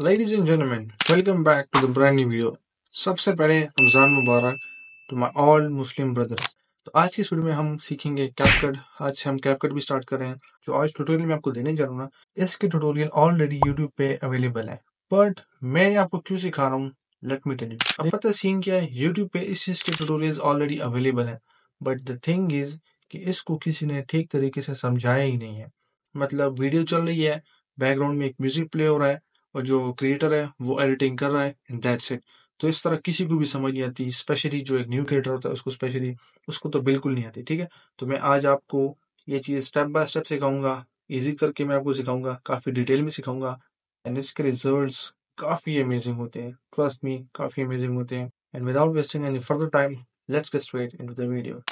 Ladies and gentlemen, welcome back to the brand new video. सबसे पहले रमज़ान मुबारक to my all Muslim brothers तो आज की स्टूडियो में हम सीखेंगे कैपकट आज से हम कैपकट भी स्टार्ट कर रहे हैं जो आज ट्यूटोरियल में आपको देने जा रहा हूँ इसके ट्यूटोरियल ऑलरेडी यूट्यूब पे अवेलेबल है बट मैं आपको क्यों सिखा रहा हूँ लेट मी टेल यू अब पता सीन क्या है यूट्यूब पे इस चीज़ के ट्यूटोरियल ऑलरेडी अवेलेबल है बट द थिंग इज कि इसको किसी ने ठीक तरीके से समझाया ही नहीं है मतलब वीडियो चल रही है बैकग्राउंड में एक म्यूजिक प्ले हो रहा है और जो क्रिएटर है वो एडिटिंग कर रहा है एंड दैट्स इट तो इस तरह किसी को भी समझ नहीं आती स्पेशली जो एक न्यू क्रिएटर होता है उसको स्पेशली उसको तो बिल्कुल नहीं आती ठीक है तो मैं आज आपको ये चीज़ स्टेप बाय स्टेप सिखाऊंगा इजी करके मैं आपको सिखाऊंगा काफ़ी डिटेल में सिखाऊंगा एंड इसके रिजल्ट काफ़ी अमेजिंग होते हैं ट्रस्ट मी काफ़ी अमेजिंग होते हैं and without wasting any further time let's get straight in the video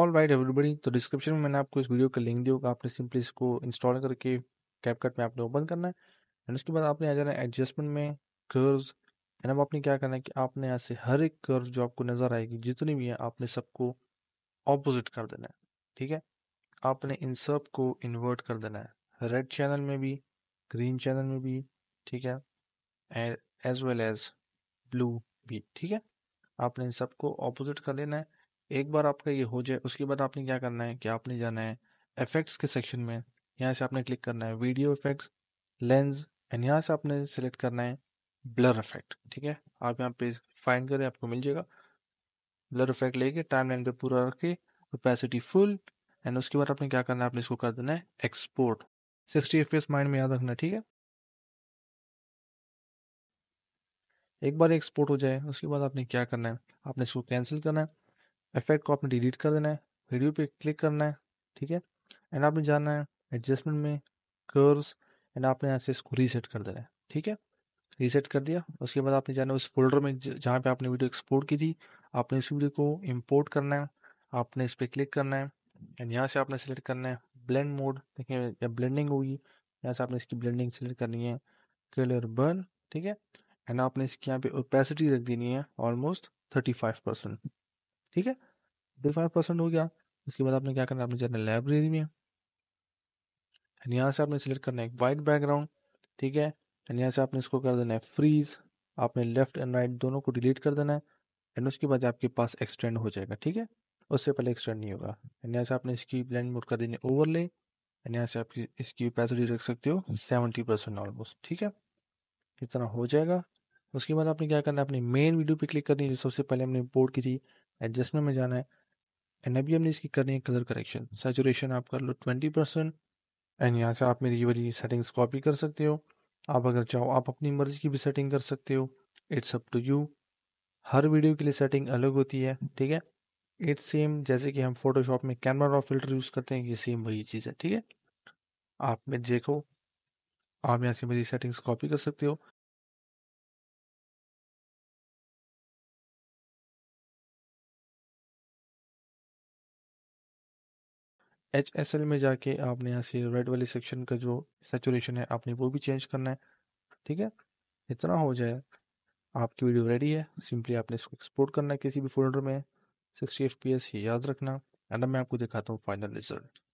all right everybody तो डिस्क्रिप्शन में मैंने आपको इस वीडियो का लिंक दिया होगा आपने सिंपली इसको इंस्टॉल करके कैपकट में आपने ओपन करना है एंड उसके बाद आपने आ जाना है एडजस्टमेंट में कर्ज एंड अब आपने क्या करना है कि आपने यहाँ से हर एक कर्व जो आपको नज़र आएगी जितनी भी है आपने सबको ऑपोजिट कर देना है ठीक है आपने इन सब को इन्वर्ट कर देना है रेड चैनल में भी ग्रीन चैनल में भी ठीक है and as well as blue भी ठीक है आपने इन सबको ऑपोजिट कर लेना है एक बार आपका ये हो जाए उसके बाद आपने क्या करना है कि आपने जाना है इफेक्ट्स के सेक्शन में यहाँ से आपने क्लिक करना है वीडियो इफेक्ट्स लेंस एंड यहाँ से आपने सेलेक्ट करना है ब्लर इफेक्ट ठीक है आप यहाँ पे फाइंड करें आपको मिल जाएगा ब्लर इफेक्ट लेके टाइम लाइन पे पूरा रख के ओपेसिटी फुल एंड उसके बाद आपने क्या करना है आपने इसको कर देना है एक्सपोर्ट सिक्सटी एफ माइंड में याद रखना ठीक है एक बार एक्सपोर्ट हो जाए उसके बाद आपने क्या करना है आपने इसको कैंसिल करना है इफेक्ट को आपने डिलीट कर देना है वीडियो पे क्लिक करना है ठीक है एंड आपने जाना है एडजस्टमेंट में कर्व्स एंड आपने यहाँ से इसको रीसेट कर देना है ठीक है रीसेट कर दिया उसके बाद आपने जाना उस फोल्डर में जहाँ पे आपने वीडियो एक्सपोर्ट की थी आपने उस वीडियो को इम्पोर्ट करना है आपने इस पर क्लिक करना है एंड यहाँ से आपने सेलेक्ट करना है ब्लेंड मोड देखिए जब ब्लेंडिंग होगी यहाँ से आपने इसकी ब्लेंडिंग सेलेक्ट करनी है कलर बर्न ठीक है एंड आपने इसकी यहाँ पे ओपेसिटी रख देनी है ऑलमोस्ट थर्टी फाइव परसेंट ठीक है थर्टी फाइव परसेंट हो गया उसके बाद आपने क्या करना है आपने जाना लाइब्रेरी में एंड यहाँ से आपने सेलेक्ट करना है एक वाइट बैकग्राउंड ठीक है एंड यहाँ से आपने इसको कर देना है फ्रीज आपने लेफ्ट एंड राइट दोनों को डिलीट कर देना है एंड उसके बाद आपके पास एक्सटेंड हो जाएगा ठीक है उससे पहले एक्सटेंड नहीं होगा एंड यहाँ से आपने इसकी ब्लैंड मोड कर देनी है ओवरले एंड यहाँ से आपकी इसकी पैसिटी रख सकते हो सेवेंटी परसेंट ऑलमोस्ट ठीक है इतना हो जाएगा उसके बाद आपने क्या करना है अपनी मेन वीडियो पे क्लिक करनी है जो सबसे पहले हमने इम्पोर्ट की थी एडजस्टमेंट में जाना है एंड अभी हमने इसकी करनी है कलर करेक्शन सेचुरेशन आप कर लो ट्वेंटी परसेंट एंड यहाँ से आप मेरी वाली सेटिंग्स कॉपी कर सकते हो आप अगर चाहो आप अपनी मर्ज़ी की भी सेटिंग कर सकते हो इट्स अप टू यू हर वीडियो के लिए सेटिंग अलग होती है ठीक है इट्स सेम जैसे कि हम फोटोशॉप में कैमरा रॉ फिल्टर यूज़ करते हैं ये सेम वही चीज़ है ठीक है आप में देखो आप यहाँ से मेरी सेटिंग्स कॉपी कर सकते हो एच एस एल में जाके आपने यहाँ से रेड वाले सेक्शन का जो सेचुरेशन है आपने वो भी चेंज करना है ठीक है इतना हो जाए आपकी वीडियो रेडी है सिंपली आपने इसको एक्सपोर्ट करना है किसी भी फोल्डर में सिक्सटी एफ पी एस ये याद रखना एंड मैं आपको दिखाता हूँ फाइनल रिजल्ट